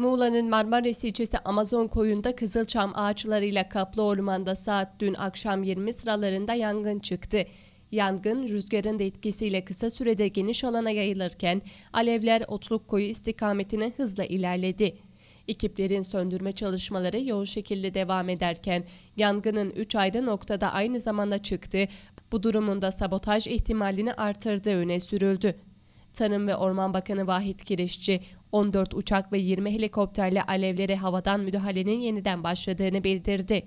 Muğla'nın Marmaris ilçesi Amazon koyunda kızılçam ağaçlarıyla kaplı ormanda saat dün akşam 20 sıralarında yangın çıktı. Yangın rüzgarın da etkisiyle kısa sürede geniş alana yayılırken alevler Otluk Koyu istikametine hızla ilerledi. Ekiplerin söndürme çalışmaları yoğun şekilde devam ederken yangının 3 ayrı noktada aynı zamanda çıktı. Bu durumunda sabotaj ihtimalini artırdığı öne sürüldü. Tarım ve Orman Bakanı Vahit Kirişçi, 14 uçak ve 20 helikopterle alevlere havadan müdahalenin yeniden başladığını bildirdi.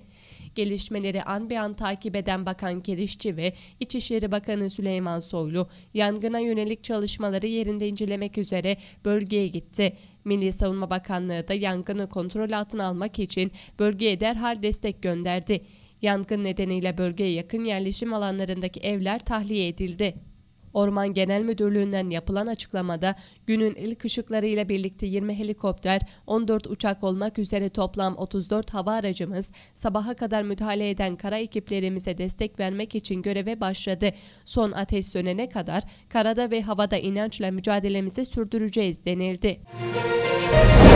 Gelişmeleri an bir an takip eden Bakan Kirişçi ve İçişleri Bakanı Süleyman Soylu yangına yönelik çalışmaları yerinde incelemek üzere bölgeye gitti. Milli Savunma Bakanlığı da yangını kontrol altına almak için bölgeye derhal destek gönderdi. Yangın nedeniyle bölgeye yakın yerleşim alanlarındaki evler tahliye edildi. Orman Genel Müdürlüğü'nden yapılan açıklamada günün ilk ışıklarıyla birlikte 20 helikopter, 14 uçak olmak üzere toplam 34 hava aracımız sabaha kadar müdahale eden kara ekiplerimize destek vermek için göreve başladı. Son ateş sönene kadar karada ve havada inançla mücadelemizi sürdüreceğiz denildi. Müzik